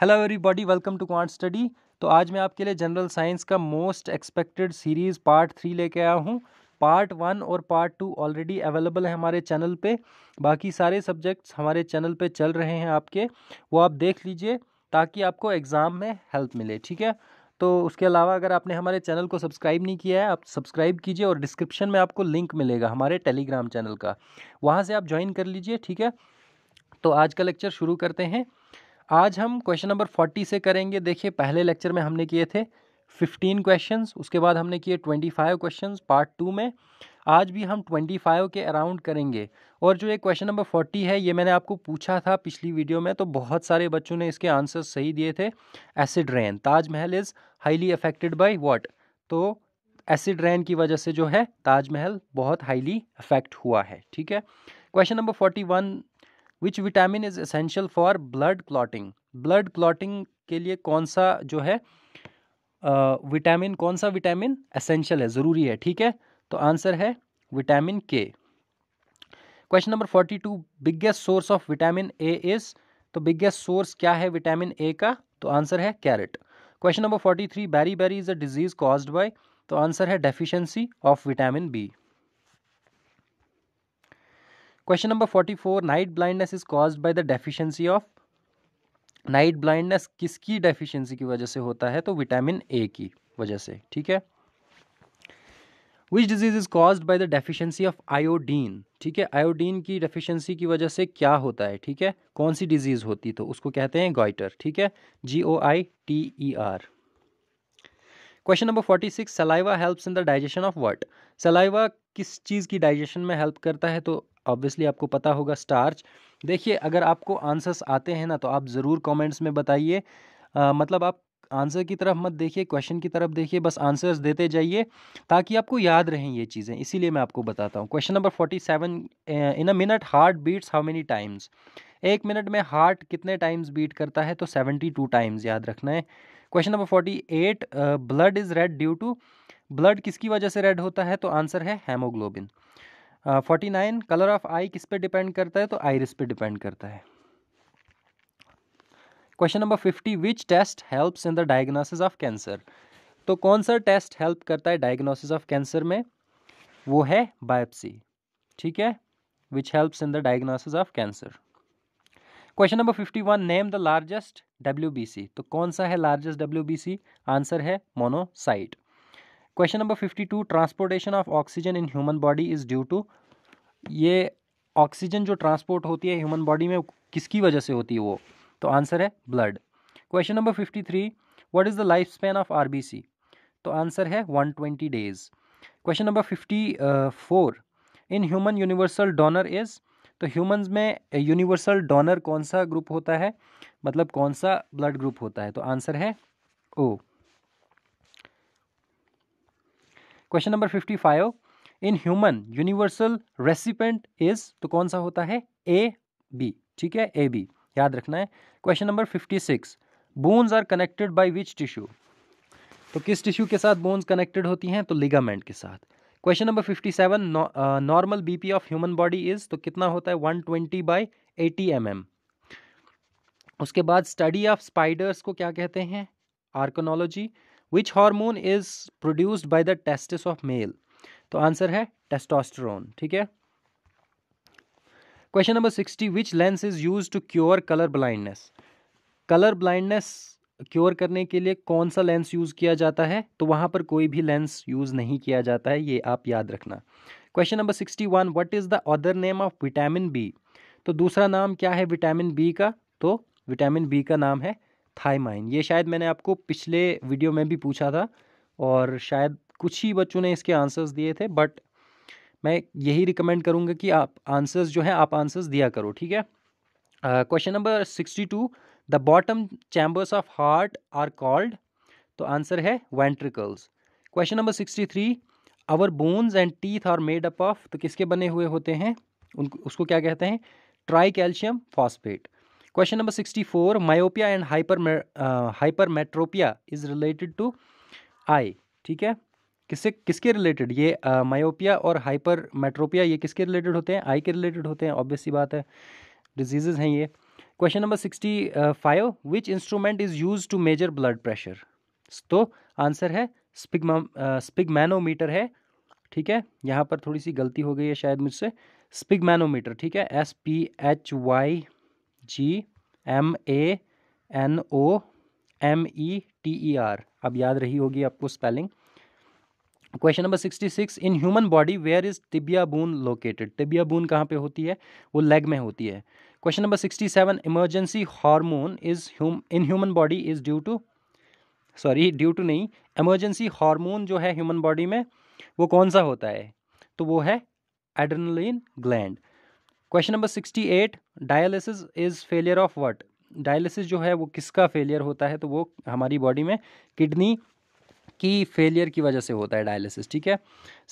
hello everybody welcome to quant study तो आज मैं आपके लिए जनरल साइंस का most expected series part three लेके आया हूँ पार्ट वन और पार्ट टू ऑलरेडी अवेलेबल है हमारे चैनल पे बाकी सारे सब्जेक्ट्स हमारे चैनल पे चल रहे हैं आपके वो आप देख लीजिए ताकि आपको एग्ज़ाम में हेल्प मिले ठीक है तो उसके अलावा अगर आपने हमारे चैनल को सब्सक्राइब नहीं किया है आप सब्सक्राइब कीजिए और डिस्क्रिप्शन में आपको लिंक मिलेगा हमारे टेलीग्राम चैनल का वहाँ से आप ज्वाइन कर लीजिए ठीक है तो आज का लेक्चर शुरू करते हैं आज हम क्वेश्चन नंबर फोर्टी से करेंगे देखिए पहले लेक्चर में हमने किए थे फिफ्टीन क्वेश्चंस उसके बाद हमने किए twenty five questions part two में आज भी हम ट्वेंटी फाइव के अराउंड करेंगे और जो ये क्वेश्चन नंबर फोर्टी है ये मैंने आपको पूछा था पिछली वीडियो में तो बहुत सारे बच्चों ने इसके आंसर सही दिए थे acid rain Taj Mahal is highly affected by what तो एसिड रेन की वजह से जो है ताजमहल बहुत हाईली अफेक्ट हुआ है ठीक है question number forty one which vitamin is essential for blood clotting blood clotting के लिए कौन सा जो है विटामिन uh, कौन सा विटामिन एसेंशियल है ज़रूरी है ठीक है तो आंसर है vitamin K question number forty two biggest source of vitamin A is तो बिगेस्ट सोर्स क्या है विटामिन ए का तो आंसर है carrot question number forty three beri beri is a disease caused by तो आंसर है deficiency of vitamin B question number forty four night blindness is cause by the deficiency of night blindness किसकी deficiency की वजह से होता है तो vitamin A की वजह से ठीक है which disease is cause by the deficiency of iodine ठीक है आयोडीन की डेफिशिएंसी की वजह से क्या होता है ठीक है कौन सी डिजीज होती तो उसको कहते हैं गॉइटर ठीक है G O I T E R question number forty six saliva helps in the digestion of what saliva किस चीज़ की डाइजेशन में हेल्प करता है तो ऑब्वियसली आपको पता होगा स्टार्च देखिए अगर आपको आंसर्स आते हैं ना तो आप ज़रूर कमेंट्स में बताइए मतलब आप आंसर की तरफ मत देखिए क्वेश्चन की तरफ देखिए बस आंसर्स देते जाइए ताकि आपको याद रहें ये चीज़ें इसीलिए मैं आपको बताता हूँ question number forty seven in a minute heart beats how many times एक मिनट में हार्ट कितने टाइम्स बीट करता है तो सेवेंटी टू टाइम्स याद रखना है question number forty eight blood is red due to blood किसकी वजह से रेड होता है तो आंसर है haemoglobin forty nine colour of eye किस पे डिपेंड करता है तो आइरिस पे डिपेंड करता है question number fifty which test helps in the diagnosis of cancer तो कौन सा टेस्ट हेल्प करता है डायग्नोसिस ऑफ कैंसर में वो है बायोप्सी ठीक है which helps in the diagnosis of cancer question number fifty one name the largest W तो कौन सा है लार्जेस्ट डब्ल्यू आंसर है monocyte question number fifty two transportation of oxygen in human body is due to ये oxygen जो transport होती है human body में किसकी वजह से होती है वो तो आंसर है blood question number fifty three what is the life span of C तो आंसर है one twenty days question number fifty four in human universal donor is तो ह्यूमन्स में यूनिवर्सल डोनर कौन सा ग्रुप होता है मतलब कौन सा ब्लड ग्रुप होता है तो आंसर है O question number fifty five in human universal recipient is तो कौन सा होता है ए बी ठीक है ए बी याद रखना है question number fifty six bones are connected by which tissue तो किस टिश्यू के साथ बोन्स कनेक्टेड होती हैं तो लिगामेंट के साथ question number fifty seven normal BP of human body is तो कितना होता है one twenty by eighty M M उसके बाद स्टडी ऑफ स्पाइडर्स को क्या कहते हैं arachnology which hormone is produced by the testis of male तो आंसर है टेस्टोस्टेरोन ठीक है question number sixty which lens is use to cure colour blindness colour blindness cure करने के लिए कौन सा लेंस यूज़ किया जाता है तो वहाँ पर कोई भी लेंस यूज़ नहीं किया जाता है ये आप याद रखना question number sixty one what is the other name of vitamin B तो दूसरा नाम क्या है विटामिन बी का तो विटामिन बी का नाम है थाईमाइन ये शायद मैंने आपको पिछले वीडियो में भी पूछा था और शायद कुछ ही बच्चों ने इसके आंसर्स दिए थे बट मैं यही रिकमेंड करूँगा कि आप आंसर्स जो हैं आप आंसर्स दिया करो ठीक है question number sixty two the bottom chambers of heart are called तो आंसर है ventricles question number sixty three our bones and teeth are made up of तो किसके बने हुए होते हैं उन उसको क्या कहते हैं tri calcium phosphate question number sixty four myopia and hyper hypermetropia is related to eye ठीक है किससे किसके रिलेटेड ये मायोपिया uh, और हाइपर मेट्रोपिया ये किसके रिलेटेड होते हैं आई के रिलेटेड होते हैं ऑब्वियसली बात है डिजीजेज हैं ये question number sixty five which instrument is use to measure blood pressure तो आंसर है स्पिगमा स्पिगमैनोमीटर uh, है ठीक है यहाँ पर थोड़ी सी गलती हो गई है शायद मुझसे स्पिगमैनोमीटर ठीक है S P H Y G M A N O M E T E R अब याद रही होगी आपको spelling question number sixty six in human body where is tibia bone located tibia bone कहाँ पे होती है वो लेग में होती है question number sixty seven emergency hormone is in human body is due to sorry due to नहीं emergency hormone जो है ह्यूमन बॉडी में वो कौन सा होता है तो वो है adrenaline gland question number sixty eight dialysis is failure of what dialysis जो है वो किसका फेलियर होता है तो वो हमारी बॉडी में किडनी की फेलियर की वजह से होता है डायलिसिस ठीक है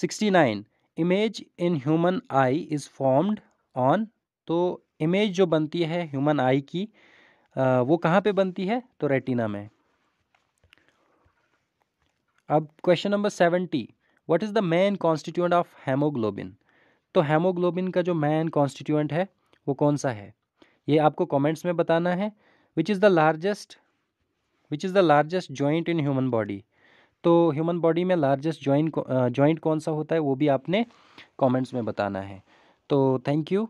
sixty nine image in human eye is formed on तो इमेज जो बनती है ह्यूमन आई की वो कहाँ पे बनती है तो रेटिना में अब question number seventy what is the main constituent of haemoglobin तो हेमोग्लोबिन का जो मैन कॉन्स्टिट्यूएंट है वो कौन सा है ये आपको कमेंट्स में बताना है which is the largest which is the largest joint in human body तो ह्यूमन बॉडी में लार्जेस्ट जॉइंट जॉइंट कौन सा होता है वो भी आपने कमेंट्स में बताना है तो थैंक यू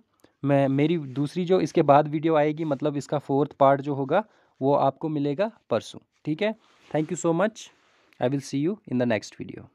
मैं मेरी दूसरी जो इसके बाद वीडियो आएगी मतलब इसका फोर्थ पार्ट जो होगा वो आपको मिलेगा परसों ठीक है thank you so much I will see you in the next video